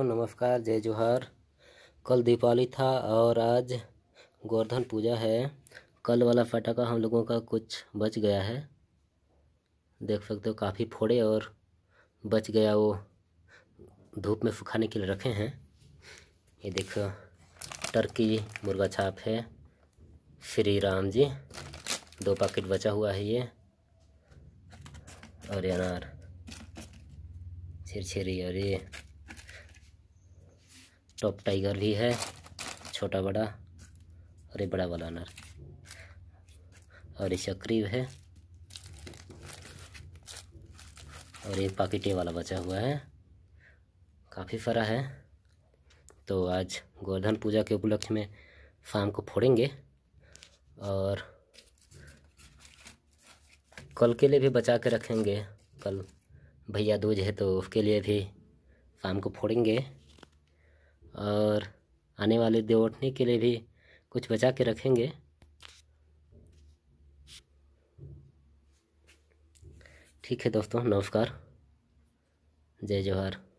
नमस्कार जय जोहार कल दीपावली था और आज गोवर्धन पूजा है कल वाला फटाखा हम लोगों का कुछ बच गया है देख सकते हो काफ़ी फोड़े और बच गया वो धूप में सुखाने के लिए रखे हैं ये देखो टर्की मुर्गा छाप है श्री राम जी दो पैकेट बचा हुआ है ये और अनार छिरी और ये टॉप टाइगर भी है छोटा बड़ा और ये बड़ा वाला नर और ये चक्रीव है और ये पाकिटे वाला बचा हुआ है काफ़ी फरा है तो आज गोवर्धन पूजा के उपलक्ष्य में फार्म को फोड़ेंगे और कल के लिए भी बचा के रखेंगे कल भैया दूज है तो उसके लिए भी फार्म को फोड़ेंगे और आने वाले देवोटनी के लिए भी कुछ बचा के रखेंगे ठीक है दोस्तों नमस्कार जय जवाहर